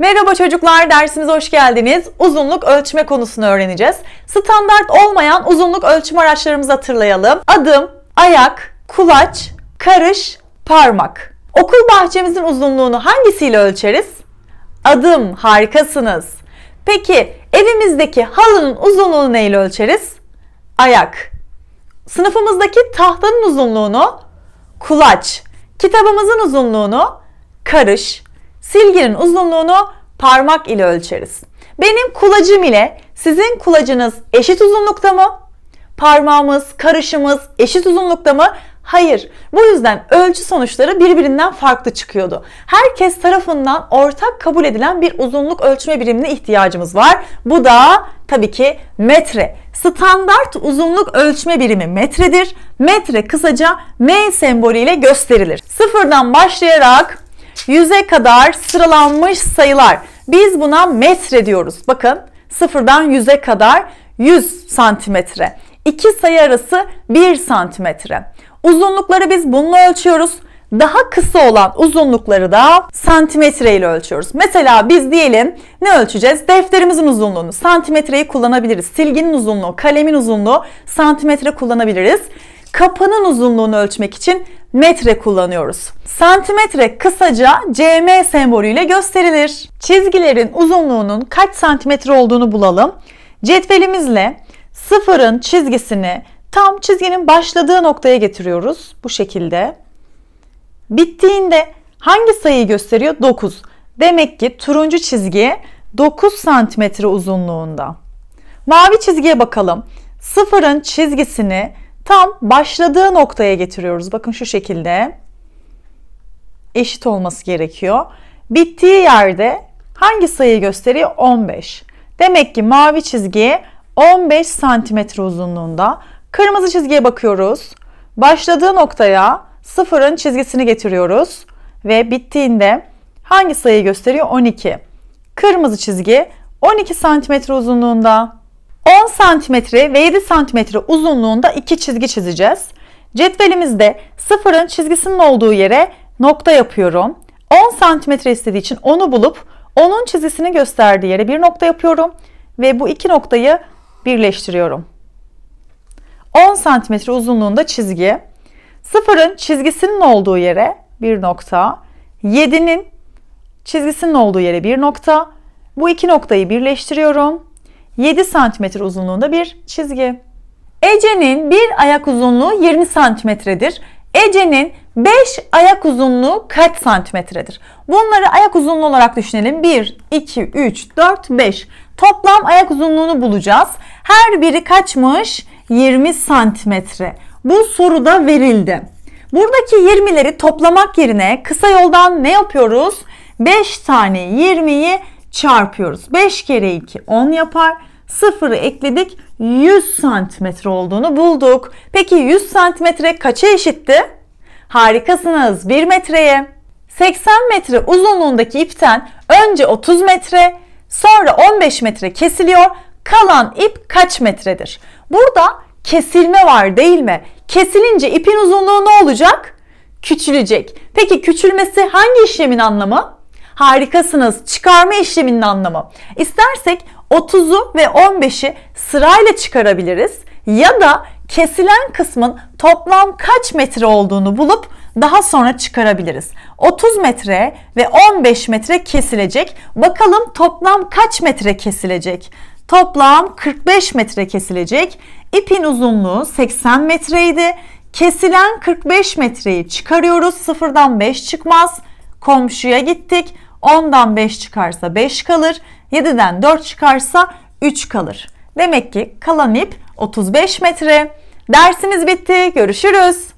Merhaba çocuklar, dersimize hoş geldiniz. Uzunluk ölçme konusunu öğreneceğiz. Standart olmayan uzunluk ölçme araçlarımızı hatırlayalım. Adım, ayak, kulaç, karış, parmak. Okul bahçemizin uzunluğunu hangisiyle ölçeriz? Adım, harikasınız. Peki evimizdeki halının uzunluğunu neyle ölçeriz? Ayak. Sınıfımızdaki tahtanın uzunluğunu kulaç. Kitabımızın uzunluğunu karış. Silginin uzunluğunu parmak ile ölçeriz. Benim kulacım ile sizin kulacınız eşit uzunlukta mı? Parmağımız, karışımız eşit uzunlukta mı? Hayır. Bu yüzden ölçü sonuçları birbirinden farklı çıkıyordu. Herkes tarafından ortak kabul edilen bir uzunluk ölçme birimine ihtiyacımız var. Bu da tabii ki metre. Standart uzunluk ölçme birimi metredir. Metre kısaca M sembolüyle gösterilir. Sıfırdan başlayarak 100'e kadar sıralanmış sayılar. Biz buna metre diyoruz. Bakın sıfırdan 100'e kadar 100 santimetre. İki sayı arası 1 santimetre. Uzunlukları biz bununla ölçüyoruz. Daha kısa olan uzunlukları da santimetre ile ölçüyoruz. Mesela biz diyelim ne ölçeceğiz? Defterimizin uzunluğunu santimetreyi kullanabiliriz. Silginin uzunluğu, kalemin uzunluğu santimetre kullanabiliriz. Kapının uzunluğunu ölçmek için metre kullanıyoruz. Santimetre kısaca cm sembolüyle gösterilir. Çizgilerin uzunluğunun kaç santimetre olduğunu bulalım. Cetvelimizle sıfırın çizgisini tam çizginin başladığı noktaya getiriyoruz. Bu şekilde. Bittiğinde hangi sayıyı gösteriyor? 9. Demek ki turuncu çizgi 9 santimetre uzunluğunda. Mavi çizgiye bakalım. Sıfırın çizgisini Tam başladığı noktaya getiriyoruz. Bakın şu şekilde. Eşit olması gerekiyor. Bittiği yerde hangi sayı gösteriyor? 15. Demek ki mavi çizgi 15 santimetre uzunluğunda. Kırmızı çizgiye bakıyoruz. Başladığı noktaya sıfırın çizgisini getiriyoruz. Ve bittiğinde hangi sayı gösteriyor? 12. Kırmızı çizgi 12 santimetre uzunluğunda. 10 santimetre ve 7 santimetre uzunluğunda iki çizgi çizeceğiz. Cetvelimizde sıfırın çizgisinin olduğu yere nokta yapıyorum. 10 santimetre istediği için onu bulup onun çizgisini gösterdiği yere bir nokta yapıyorum ve bu iki noktayı birleştiriyorum. 10 santimetre uzunluğunda çizgi, sıfırın çizgisinin olduğu yere bir nokta, 7'nin çizgisinin olduğu yere bir nokta. Bu iki noktayı birleştiriyorum 7 cm uzunluğunda bir çizgi. Ece'nin bir ayak uzunluğu 20 cm'dir. Ece'nin 5 ayak uzunluğu kaç santimetredir? Bunları ayak uzunluğu olarak düşünelim. 1, 2, 3, 4, 5. Toplam ayak uzunluğunu bulacağız. Her biri kaçmış? 20 santimetre. Bu soruda verildi. Buradaki 20'leri toplamak yerine kısa yoldan ne yapıyoruz? 5 tane 20'yi çarpıyoruz. 5 kere 2 10 yapar sıfırı ekledik 100 santimetre olduğunu bulduk. Peki 100 santimetre kaça eşitti? Harikasınız 1 metreye. 80 metre uzunluğundaki ipten önce 30 metre sonra 15 metre kesiliyor. Kalan ip kaç metredir? Burada kesilme var değil mi? Kesilince ipin uzunluğu ne olacak? Küçülecek. Peki küçülmesi hangi işlemin anlamı? Harikasınız. Çıkarma işleminin anlamı. İstersek 30'u ve 15'i sırayla çıkarabiliriz ya da kesilen kısmın toplam kaç metre olduğunu bulup daha sonra çıkarabiliriz. 30 metre ve 15 metre kesilecek. Bakalım toplam kaç metre kesilecek? Toplam 45 metre kesilecek. İpin uzunluğu 80 metreydi. Kesilen 45 metreyi çıkarıyoruz. Sıfırdan 5 çıkmaz. Komşuya gittik. 10'dan 5 çıkarsa 5 kalır. 7'den 4 çıkarsa 3 kalır. Demek ki kalan ip 35 metre. Dersimiz bitti. Görüşürüz.